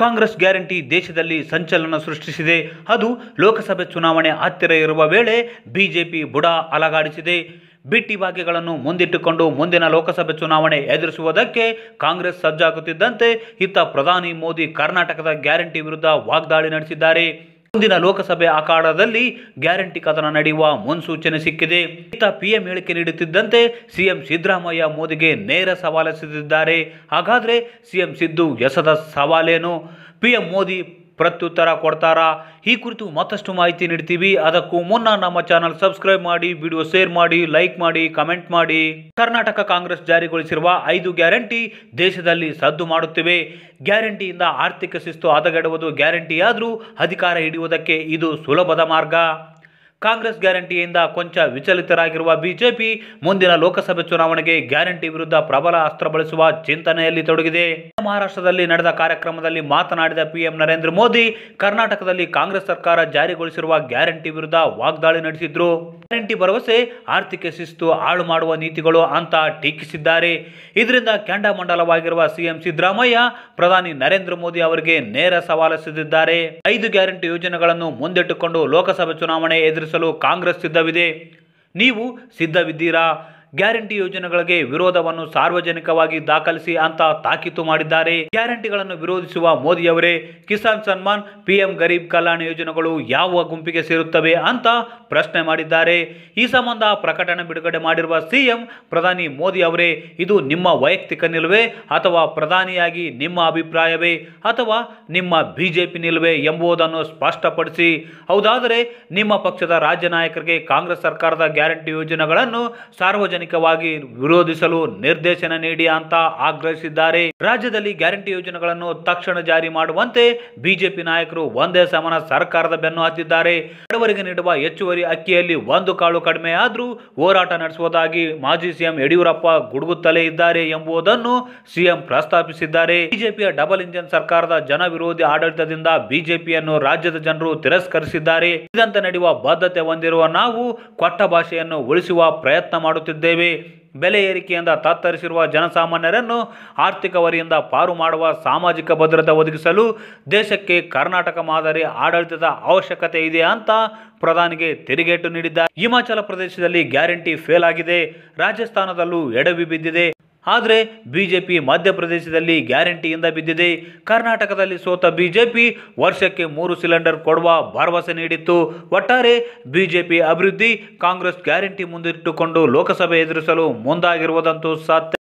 Congress guarantee ದೇಶದಲ್ಲಿ ಸಂಚಲನ ಸೃಷ್ಟಿಸಿದೆ ಅದು ಲೋಕಸಭೆ ಚುನಾವಣೆ ಹತ್ತಿರ ಇರುವ ವೇಳೆ ಬಿಜೆಪಿ ಬುಡ ಅಲಗಾಡಿಸಿದೆ ಬಿಟ್ಟಿ ಭಾಗ್ಯಗಳನ್ನು ಮುಂದಿಟ್ಟುಕೊಂಡು ಮುಂದಿನ ಲೋಕಸಭೆ ಚುನಾವಣೆ ಎದುರಿಸುವುದಕ್ಕೆ ಕಾಂಗ್ರೆಸ್ ಸಜ್ಜಾಗುತ್ತಿದ್ದಂತೆ ಇತ್ತ ಪ್ರಧಾನಿ ಮೋದಿ ಕರ್ನಾಟಕದ ಗ್ಯಾರಂಟಿ ವಿರುದ್ಧ ವಾಗ್ದಾಳಿ ನಡೆಸಿದ್ದಾರೆ ಮುಂದಿನ ಲೋಕಸಭೆ ಅಖಾಡದಲ್ಲಿ ಗ್ಯಾರಂಟಿ ಕದನ ನಡೆಯುವ ಮುನ್ಸೂಚನೆ ಸಿಕ್ಕಿದೆ ಈತ ಪಿಎಂ ಹೇಳಿಕೆ ನೀಡುತ್ತಿದ್ದಂತೆ ಸಿಎಂ ಸಿದ್ದರಾಮಯ್ಯ ಮೋದಿಗೆ ನೇರ ಸವಾಲೆಸೆದಿದ್ದಾರೆ ಹಾಗಾದ್ರೆ ಸಿಎಂ ಸಿದ್ದು ಎಸದ ಸವಾಲೇನು ಪಿಎಂ ಮೋದಿ ಪ್ರತ್ಯುತ್ತರ ಕೊಡ್ತಾರಾ ಈ ಕುರಿತು ಮತ್ತಷ್ಟು ಮಾಹಿತಿ ನೀಡ್ತೀವಿ ಅದಕ್ಕೂ ಮುನ್ನ ನಮ್ಮ ಚಾನಲ್ ಸಬ್ಸ್ಕ್ರೈಬ್ ಮಾಡಿ ವಿಡಿಯೋ ಶೇರ್ ಮಾಡಿ ಲೈಕ್ ಮಾಡಿ ಕಮೆಂಟ್ ಮಾಡಿ ಕರ್ನಾಟಕ ಕಾಂಗ್ರೆಸ್ ಜಾರಿಗೊಳಿಸಿರುವ ಐದು ಗ್ಯಾರಂಟಿ ದೇಶದಲ್ಲಿ ಸದ್ದು ಮಾಡುತ್ತಿವೆ ಗ್ಯಾರಂಟಿಯಿಂದ ಆರ್ಥಿಕ ಶಿಸ್ತು ಹದಗೆಡುವುದು ಗ್ಯಾರಂಟಿಯಾದರೂ ಅಧಿಕಾರ ಹಿಡಿಯುವುದಕ್ಕೆ ಇದು ಸುಲಭದ ಮಾರ್ಗ ಕಾಂಗ್ರೆಸ್ ಗ್ಯಾರಂಟಿಯಿಂದ ಕೊಂಚ ವಿಚಲಿತರಾಗಿರುವ ಬಿಜೆಪಿ ಮುಂದಿನ ಲೋಕಸಭೆ ಚುನಾವಣೆಗೆ ಗ್ಯಾರಂಟಿ ವಿರುದ್ಧ ಪ್ರಬಲ ಅಸ್ತ್ರ ಬಳಸುವ ಚಿಂತನೆಯಲ್ಲಿ ತೊಡಗಿದೆ ಮಹಾರಾಷ್ಟ್ರದಲ್ಲಿ ನಡೆದ ಕಾರ್ಯಕ್ರಮದಲ್ಲಿ ಮಾತನಾಡಿದ ಪಿಎಂ ನರೇಂದ್ರ ಮೋದಿ ಕರ್ನಾಟಕದಲ್ಲಿ ಕಾಂಗ್ರೆಸ್ ಸರ್ಕಾರ ಜಾರಿಗೊಳಿಸಿರುವ ಗ್ಯಾರಂಟಿ ವಿರುದ್ಧ ವಾಗ್ದಾಳಿ ನಡೆಸಿದ್ರು ಗ್ಯಾರಂಟಿ ಭರವಸೆ ಆರ್ಥಿಕ ಶಿಸ್ತು ಹಾಳು ಮಾಡುವ ನೀತಿಗಳು ಅಂತ ಟೀಕಿಸಿದ್ದಾರೆ ಇದರಿಂದ ಮಂಡಲವಾಗಿರುವ ಸಿಎಂ ಸಿದ್ದರಾಮಯ್ಯ ಪ್ರಧಾನಿ ನರೇಂದ್ರ ಮೋದಿ ಅವರಿಗೆ ನೇರ ಸವಾಲೆಸೆದಿದ್ದಾರೆ ಐದು ಗ್ಯಾರಂಟಿ ಯೋಜನೆಗಳನ್ನು ಮುಂದಿಟ್ಟುಕೊಂಡು ಲೋಕಸಭೆ ಚುನಾವಣೆ ಎದುರಿಸಲು ಕಾಂಗ್ರೆಸ್ ಸಿದ್ಧವಿದೆ ನೀವು ಸಿದ್ಧವಿದ್ದೀರಾ ಗ್ಯಾರಂಟಿ ಯೋಜನೆಗಳಿಗೆ ವಿರೋಧವನ್ನು ಸಾರ್ವಜನಿಕವಾಗಿ ದಾಖಲಿಸಿ ಅಂತ ತಾಕೀತು ಮಾಡಿದ್ದಾರೆ ಗ್ಯಾರಂಟಿಗಳನ್ನು ವಿರೋಧಿಸುವ ಮೋದಿ ಅವರೇ ಕಿಸಾನ್ ಸನ್ಮಾನ್ ಪಿಎಂ ಗರೀಬ್ ಕಲ್ಯಾಣ ಯೋಜನೆಗಳು ಯಾವ ಗುಂಪಿಗೆ ಸೇರುತ್ತವೆ ಅಂತ ಪ್ರಶ್ನೆ ಮಾಡಿದ್ದಾರೆ ಈ ಸಂಬಂಧ ಪ್ರಕಟಣೆ ಬಿಡುಗಡೆ ಮಾಡಿರುವ ಸಿಎಂ ಪ್ರಧಾನಿ ಮೋದಿ ಅವರೇ ಇದು ನಿಮ್ಮ ವೈಯಕ್ತಿಕ ನಿಲುವೆ ಅಥವಾ ಪ್ರಧಾನಿಯಾಗಿ ನಿಮ್ಮ ಅಭಿಪ್ರಾಯವೇ ಅಥವಾ ನಿಮ್ಮ ಬಿಜೆಪಿ ನಿಲುವೆ ಎಂಬುದನ್ನು ಸ್ಪಷ್ಟಪಡಿಸಿ ಹೌದಾದರೆ ನಿಮ್ಮ ಪಕ್ಷದ ರಾಜ್ಯ ನಾಯಕರಿಗೆ ಕಾಂಗ್ರೆಸ್ ಸರ್ಕಾರದ ಗ್ಯಾರಂಟಿ ಯೋಜನೆಗಳನ್ನು ಸಾರ್ವಜನಿಕ ಸಾರ್ವಜನಿಕವಾಗಿ ವಿರೋಧಿಸಲು ನಿರ್ದೇಶನ ನೀಡಿ ಅಂತ ಆಗ್ರಹಿಸಿದ್ದಾರೆ ರಾಜ್ಯದಲ್ಲಿ ಗ್ಯಾರಂಟಿ ಯೋಜನೆಗಳನ್ನು ತಕ್ಷಣ ಜಾರಿ ಮಾಡುವಂತೆ ಬಿಜೆಪಿ ನಾಯಕರು ಒಂದೇ ಸಮನ ಸರ್ಕಾರದ ಬೆನ್ನು ಹತ್ತಿದ್ದಾರೆ ಬಡವರಿಗೆ ನೀಡುವ ಹೆಚ್ಚುವರಿ ಅಕ್ಕಿಯಲ್ಲಿ ಒಂದು ಕಾಳು ಕಡಿಮೆ ಆದರೂ ಹೋರಾಟ ನಡೆಸುವುದಾಗಿ ಮಾಜಿ ಸಿಎಂ ಯಡಿಯೂರಪ್ಪ ಗುಡುಗುತ್ತಲೇ ಇದ್ದಾರೆ ಎಂಬುದನ್ನು ಸಿಎಂ ಪ್ರಸ್ತಾಪಿಸಿದ್ದಾರೆ ಬಿಜೆಪಿಯ ಡಬಲ್ ಇಂಜಿನ್ ಸರ್ಕಾರದ ಜನವಿರೋಧಿ ಆಡಳಿತದಿಂದ ಬಿಜೆಪಿಯನ್ನು ರಾಜ್ಯದ ಜನರು ತಿರಸ್ಕರಿಸಿದ್ದಾರೆ ಇದಂತೆ ನಡೆಯುವ ಬದ್ಧತೆ ಹೊಂದಿರುವ ನಾವು ಕೊಟ್ಟ ಭಾಷೆಯನ್ನು ಉಳಿಸುವ ಪ್ರಯತ್ನ ಮಾಡುತ್ತಿದ್ದೇವೆ ತಿಳಿಸಿದ್ದೇವೆ ಬೆಲೆ ಏರಿಕೆಯಿಂದ ತತ್ತರಿಸಿರುವ ಜನಸಾಮಾನ್ಯರನ್ನು ಆರ್ಥಿಕ ವರಿಯಿಂದ ಪಾರು ಮಾಡುವ ಸಾಮಾಜಿಕ ಭದ್ರತೆ ಒದಗಿಸಲು ದೇಶಕ್ಕೆ ಕರ್ನಾಟಕ ಮಾದರಿ ಆಡಳಿತದ ಅವಶ್ಯಕತೆ ಇದೆ ಅಂತ ಪ್ರಧಾನಿಗೆ ತಿರುಗೇಟು ನೀಡಿದ್ದಾರೆ ಹಿಮಾಚಲ ಪ್ರದೇಶದಲ್ಲಿ ಗ್ಯಾರಂಟಿ ಫೇಲ್ ಆಗಿದೆ ರಾಜಸ್ಥಾನದಲ್ಲೂ ಎಡವಿ ಬಿದ್ದಿದೆ ಆದರೆ ಬಿ ಜೆ ಪಿ ಮಧ್ಯಪ್ರದೇಶದಲ್ಲಿ ಗ್ಯಾರಂಟಿಯಿಂದ ಬಿದ್ದಿದೆ ಕರ್ನಾಟಕದಲ್ಲಿ ಸೋತ ಬಿ ಜೆ ಪಿ ವರ್ಷಕ್ಕೆ ಮೂರು ಸಿಲಿಂಡರ್ ಕೊಡುವ ಭರವಸೆ ನೀಡಿತ್ತು ಒಟ್ಟಾರೆ ಬಿ ಜೆ ಪಿ ಅಭಿವೃದ್ಧಿ ಕಾಂಗ್ರೆಸ್ ಗ್ಯಾರಂಟಿ ಮುಂದಿಟ್ಟುಕೊಂಡು ಲೋಕಸಭೆ ಎದುರಿಸಲು ಮುಂದಾಗಿರುವುದಂತೂ ಸಾಧ್ಯ